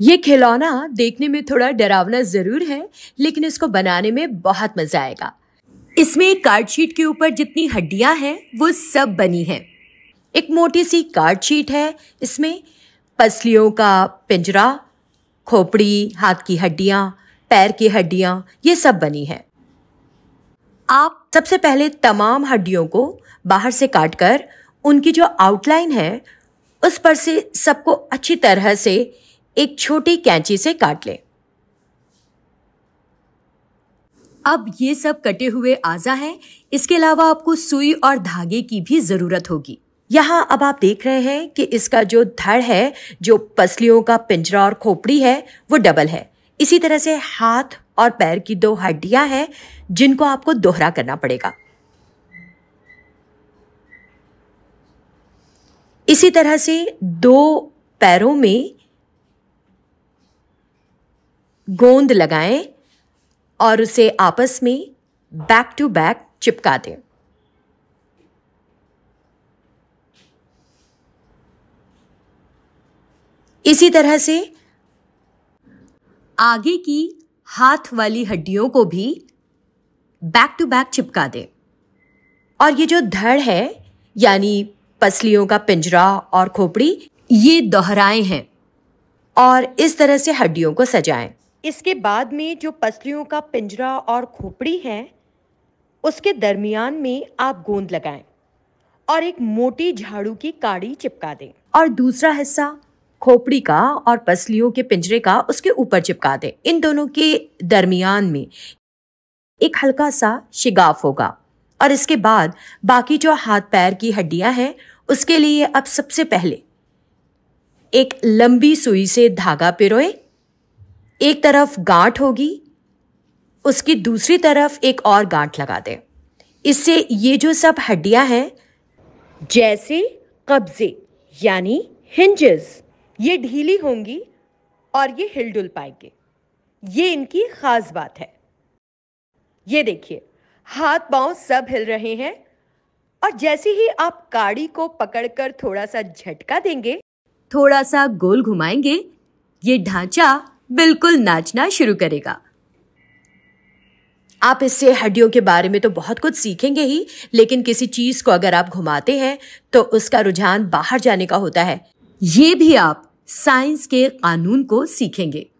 ये खिलौना देखने में थोड़ा डरावना ज़रूर है लेकिन इसको बनाने में बहुत मज़ा आएगा इसमें कार्ड शीट के ऊपर जितनी हड्डियां हैं वो सब बनी हैं एक मोटी सी कार्ड शीट है इसमें पसलियों का पिंजरा खोपड़ी हाथ की हड्डियां पैर की हड्डियां ये सब बनी है आप सबसे पहले तमाम हड्डियों को बाहर से काट कर उनकी जो आउटलाइन है उस पर से सबको अच्छी तरह से एक छोटी कैंची से काट लें अब ये सब कटे हुए आजा हैं इसके अलावा आपको सुई और धागे की भी ज़रूरत होगी यहाँ अब आप देख रहे हैं कि इसका जो धड़ है जो पसलियों का पिंजरा और खोपड़ी है वो डबल है इसी तरह से हाथ और पैर की दो हड्डियां हैं जिनको आपको दोहरा करना पड़ेगा इसी तरह से दो पैरों में गोंद लगाएं और उसे आपस में बैक टू बैक चिपका दें इसी तरह से आगे की हाथ वाली हड्डियों को भी बैक टू बैक चिपका दें और ये जो धड़ है यानी पसलियों का पिंजरा और खोपड़ी ये दोहराए हैं और इस तरह से हड्डियों को सजाएं इसके बाद में जो पसलियों का पिंजरा और खोपड़ी है उसके दरमियान में आप गोंद लगाएं और एक मोटी झाड़ू की काड़ी चिपका दें और दूसरा हिस्सा खोपड़ी का और पसलियों के पिंजरे का उसके ऊपर चिपका दें इन दोनों के दरमियान में एक हल्का सा शिगाफ होगा और इसके बाद बाकी जो हाथ पैर की हड्डियां हैं उसके लिए अब सबसे पहले एक लंबी सुई से धागा पिरोए एक तरफ गांठ होगी उसकी दूसरी तरफ एक और गांठ लगा दें इससे ये जो सब हड्डियां हैं जैसे कब्जे यानी हिंजेस ये ढीली होंगी और ये हिलडुल पाएंगे ये इनकी खास बात है ये देखिए हाथ पांव सब हिल रहे हैं और जैसे ही आप काड़ी को पकड़कर थोड़ा सा झटका देंगे थोड़ा सा गोल घुमाएंगे ये ढांचा बिल्कुल नाचना शुरू करेगा आप इससे हड्डियों के बारे में तो बहुत कुछ सीखेंगे ही लेकिन किसी चीज को अगर आप घुमाते हैं तो उसका रुझान बाहर जाने का होता है ये भी आप साइंस के कानून को सीखेंगे